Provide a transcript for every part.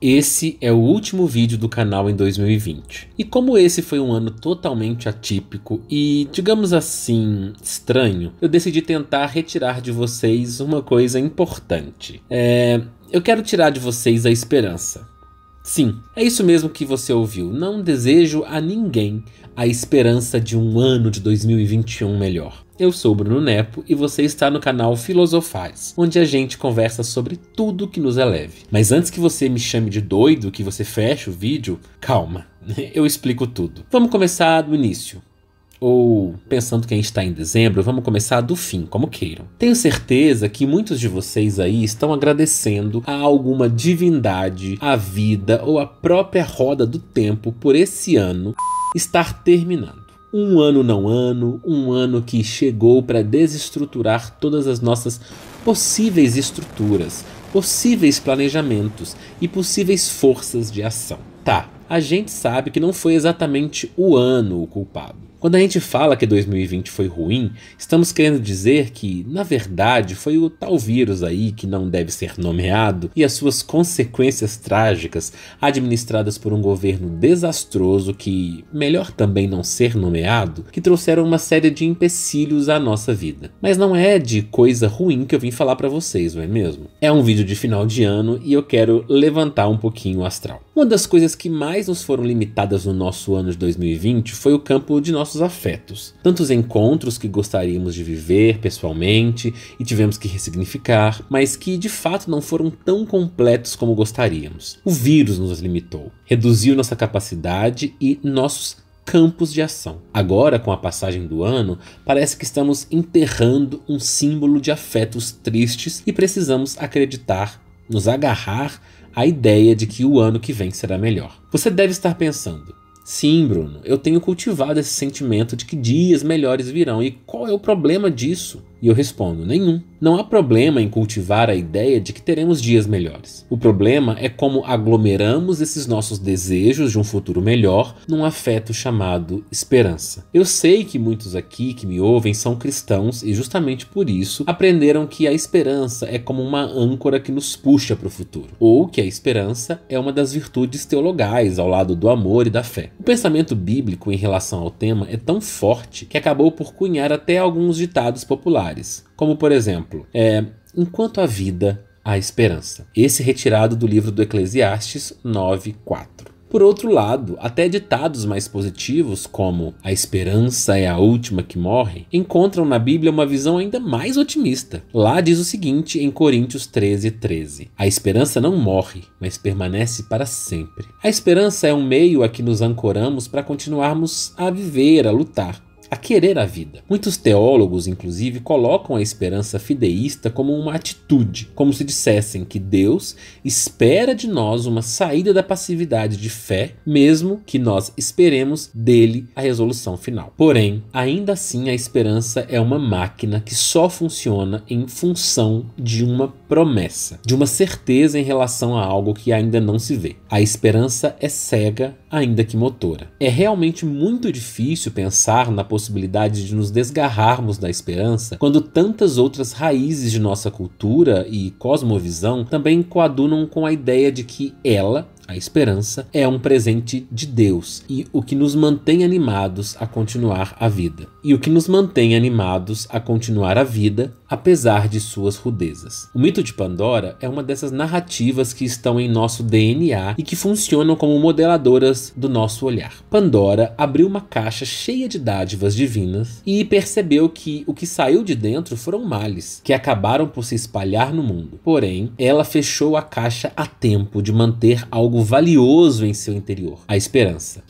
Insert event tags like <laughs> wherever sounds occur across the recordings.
Esse é o último vídeo do canal em 2020. E como esse foi um ano totalmente atípico e, digamos assim, estranho, eu decidi tentar retirar de vocês uma coisa importante. É, eu quero tirar de vocês a esperança. Sim, é isso mesmo que você ouviu. Não desejo a ninguém a esperança de um ano de 2021 melhor. Eu sou Bruno Nepo e você está no canal Filosofais, onde a gente conversa sobre tudo que nos eleve. É Mas antes que você me chame de doido, que você feche o vídeo, calma, <laughs> eu explico tudo. Vamos começar do início ou pensando que a gente está em dezembro, vamos começar do fim, como queiram. Tenho certeza que muitos de vocês aí estão agradecendo a alguma divindade, a vida ou a própria roda do tempo por esse ano estar terminando. Um ano não ano, um ano que chegou para desestruturar todas as nossas possíveis estruturas, possíveis planejamentos e possíveis forças de ação. Tá, a gente sabe que não foi exatamente o ano o culpado quando a gente fala que 2020 foi ruim, estamos querendo dizer que, na verdade, foi o tal vírus aí que não deve ser nomeado e as suas consequências trágicas, administradas por um governo desastroso que, melhor também não ser nomeado, que trouxeram uma série de empecilhos à nossa vida. Mas não é de coisa ruim que eu vim falar para vocês, não é mesmo? É um vídeo de final de ano e eu quero levantar um pouquinho o astral. Uma das coisas que mais nos foram limitadas no nosso ano de 2020 foi o campo de nossos afetos. Tantos encontros que gostaríamos de viver pessoalmente e tivemos que ressignificar, mas que de fato não foram tão completos como gostaríamos. O vírus nos limitou, reduziu nossa capacidade e nossos campos de ação. Agora, com a passagem do ano, parece que estamos enterrando um símbolo de afetos tristes e precisamos acreditar, nos agarrar a ideia de que o ano que vem será melhor. Você deve estar pensando: sim, Bruno, eu tenho cultivado esse sentimento de que dias melhores virão, e qual é o problema disso? E eu respondo: nenhum. Não há problema em cultivar a ideia de que teremos dias melhores. O problema é como aglomeramos esses nossos desejos de um futuro melhor num afeto chamado esperança. Eu sei que muitos aqui que me ouvem são cristãos e, justamente por isso, aprenderam que a esperança é como uma âncora que nos puxa para o futuro, ou que a esperança é uma das virtudes teologais ao lado do amor e da fé. O pensamento bíblico em relação ao tema é tão forte que acabou por cunhar até alguns ditados populares como por exemplo, é, enquanto a vida, há esperança. Esse retirado do livro do Eclesiastes 9:4. Por outro lado, até ditados mais positivos, como a esperança é a última que morre, encontram na Bíblia uma visão ainda mais otimista. Lá diz o seguinte em Coríntios 13, 13: A esperança não morre, mas permanece para sempre. A esperança é um meio a que nos ancoramos para continuarmos a viver, a lutar a querer a vida. Muitos teólogos, inclusive, colocam a esperança fideísta como uma atitude, como se dissessem que Deus espera de nós uma saída da passividade de fé, mesmo que nós esperemos dele a resolução final. Porém, ainda assim, a esperança é uma máquina que só funciona em função de uma promessa, de uma certeza em relação a algo que ainda não se vê. A esperança é cega ainda que motora. É realmente muito difícil pensar na possibilidade de nos desgarrarmos da esperança quando tantas outras raízes de nossa cultura e cosmovisão também coadunam com a ideia de que ela a esperança é um presente de Deus e o que nos mantém animados a continuar a vida. E o que nos mantém animados a continuar a vida, apesar de suas rudezas. O mito de Pandora é uma dessas narrativas que estão em nosso DNA e que funcionam como modeladoras do nosso olhar. Pandora abriu uma caixa cheia de dádivas divinas e percebeu que o que saiu de dentro foram males que acabaram por se espalhar no mundo. Porém, ela fechou a caixa a tempo de manter algo algo valioso em seu interior, a esperança.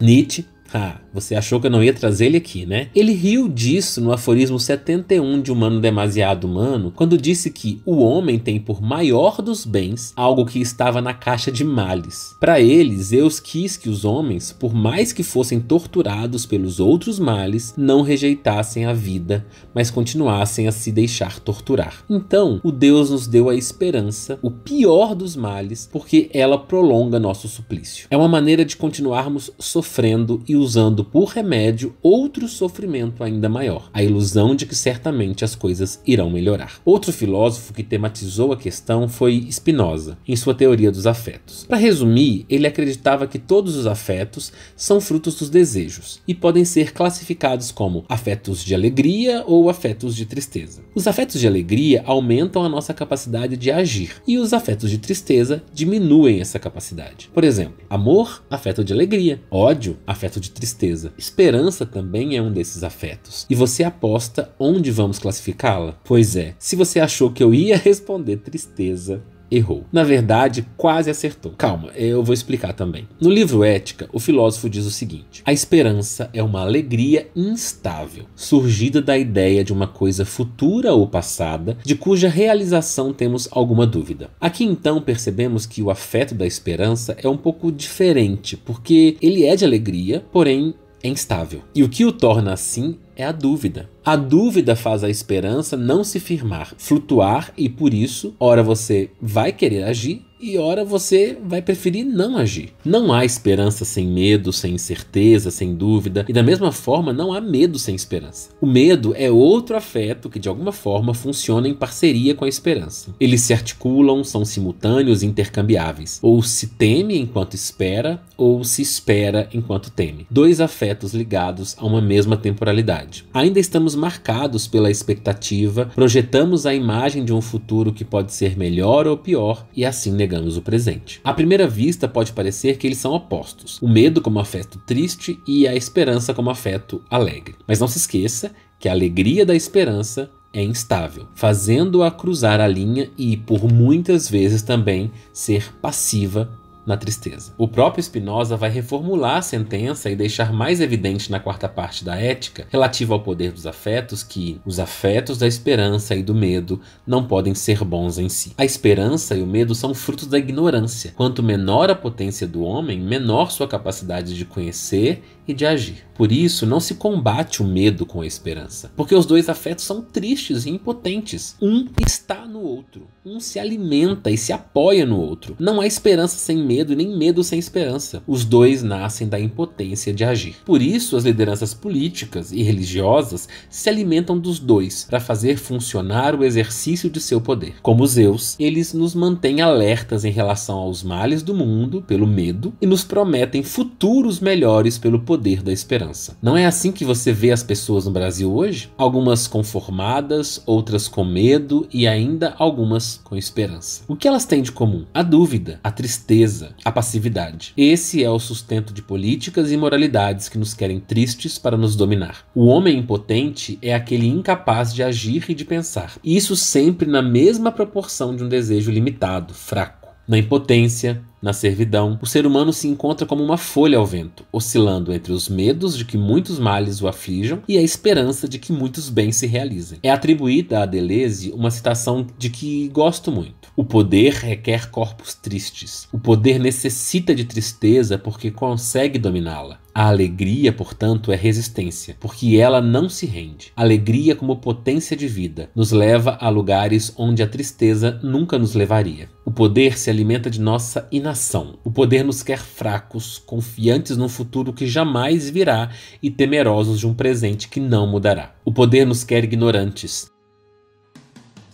Nietzsche, ah, você achou que eu não ia trazer ele aqui, né? Ele riu disso no aforismo 71 de Humano Demasiado Humano, quando disse que o homem tem por maior dos bens algo que estava na caixa de males. Para ele, Zeus quis que os homens, por mais que fossem torturados pelos outros males, não rejeitassem a vida, mas continuassem a se deixar torturar. Então, o Deus nos deu a esperança, o pior dos males, porque ela prolonga nosso suplício. É uma maneira de continuarmos sofrendo e usando causando por remédio outro sofrimento ainda maior, a ilusão de que certamente as coisas irão melhorar. Outro filósofo que tematizou a questão foi Spinoza, em sua teoria dos afetos. Para resumir, ele acreditava que todos os afetos são frutos dos desejos e podem ser classificados como afetos de alegria ou afetos de tristeza. Os afetos de alegria aumentam a nossa capacidade de agir e os afetos de tristeza diminuem essa capacidade. Por exemplo, amor, afeto de alegria, ódio, afeto de tristeza tristeza. Esperança também é um desses afetos. E você aposta onde vamos classificá-la? Pois é, se você achou que eu ia responder tristeza, errou. Na verdade, quase acertou. Calma, eu vou explicar também. No livro Ética, o filósofo diz o seguinte: a esperança é uma alegria instável, surgida da ideia de uma coisa futura ou passada, de cuja realização temos alguma dúvida. Aqui então percebemos que o afeto da esperança é um pouco diferente, porque ele é de alegria, porém é instável. E o que o torna assim é a dúvida. A dúvida faz a esperança não se firmar, flutuar e por isso, ora você vai querer agir e ora você vai preferir não agir. Não há esperança sem medo, sem incerteza, sem dúvida, e da mesma forma não há medo sem esperança. O medo é outro afeto que de alguma forma funciona em parceria com a esperança. Eles se articulam, são simultâneos e intercambiáveis. Ou se teme enquanto espera, ou se espera enquanto teme. Dois afetos ligados a uma mesma temporalidade realidade. Ainda estamos marcados pela expectativa, projetamos a imagem de um futuro que pode ser melhor ou pior e assim negamos o presente. À primeira vista, pode parecer que eles são opostos: o medo como afeto triste e a esperança como afeto alegre. Mas não se esqueça que a alegria da esperança é instável, fazendo-a cruzar a linha e, por muitas vezes, também ser passiva na tristeza. O próprio Spinoza vai reformular a sentença e deixar mais evidente na quarta parte da ética, relativa ao poder dos afetos, que os afetos da esperança e do medo não podem ser bons em si. A esperança e o medo são frutos da ignorância. Quanto menor a potência do homem, menor sua capacidade de conhecer e de agir. Por isso, não se combate o medo com a esperança, porque os dois afetos são tristes e impotentes. Um está no outro, um se alimenta e se apoia no outro. Não há esperança sem medo medo, nem medo sem esperança. Os dois nascem da impotência de agir. Por isso, as lideranças políticas e religiosas se alimentam dos dois para fazer funcionar o exercício de seu poder. Como Zeus, eles nos mantêm alertas em relação aos males do mundo pelo medo e nos prometem futuros melhores pelo poder da esperança. Não é assim que você vê as pessoas no Brasil hoje? Algumas conformadas, outras com medo e ainda algumas com esperança. O que elas têm de comum? A dúvida, a tristeza coisa: a passividade. Esse é o sustento de políticas e moralidades que nos querem tristes para nos dominar. O homem impotente é aquele incapaz de agir e de pensar. Isso sempre na mesma proporção de um desejo limitado, fraco. Na impotência, na servidão, o ser humano se encontra como uma folha ao vento, oscilando entre os medos de que muitos males o aflijam e a esperança de que muitos bens se realizem. É atribuída a Deleuze uma citação de que gosto muito: O poder requer corpos tristes. O poder necessita de tristeza porque consegue dominá-la. A alegria, portanto, é resistência, porque ela não se rende. Alegria, como potência de vida, nos leva a lugares onde a tristeza nunca nos levaria. O poder se alimenta de nossa inabilidade dominação. O poder nos quer fracos, confiantes num futuro que jamais virá e temerosos de um presente que não mudará. O poder nos quer ignorantes.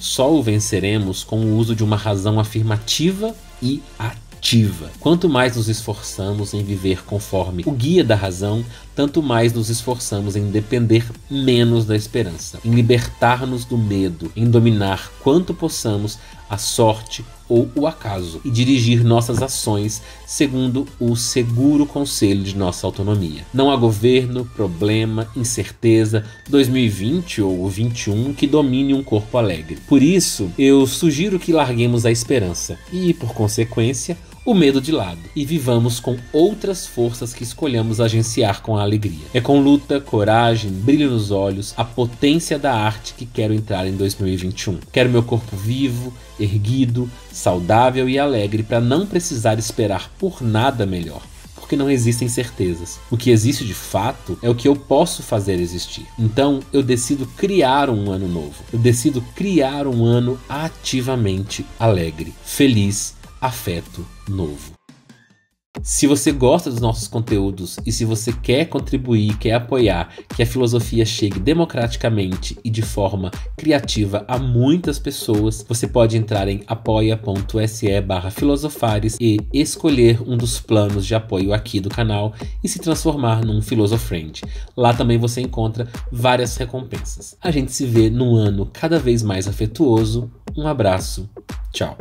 Só o venceremos com o uso de uma razão afirmativa e ativa. Quanto mais nos esforçamos em viver conforme o guia da razão, tanto mais nos esforçamos em depender menos da esperança, em libertar-nos do medo, em dominar quanto possamos a sorte ou o acaso e dirigir nossas ações segundo o seguro conselho de nossa autonomia. Não há governo, problema, incerteza 2020 ou 21 que domine um corpo alegre. Por isso, eu sugiro que larguemos a esperança e, por consequência, o medo de lado e vivamos com outras forças que escolhamos agenciar com a alegria. É com luta, coragem, brilho nos olhos, a potência da arte que quero entrar em 2021. Quero meu corpo vivo, erguido, saudável e alegre para não precisar esperar por nada melhor porque não existem certezas. O que existe de fato é o que eu posso fazer existir. Então eu decido criar um ano novo. Eu decido criar um ano ativamente alegre, feliz afeto novo. Se você gosta dos nossos conteúdos e se você quer contribuir, quer apoiar que a filosofia chegue democraticamente e de forma criativa a muitas pessoas, você pode entrar em apoia.se barra filosofares e escolher um dos planos de apoio aqui do canal e se transformar num filosofriend. Lá também você encontra várias recompensas. A gente se vê num ano cada vez mais afetuoso. Um abraço. Tchau.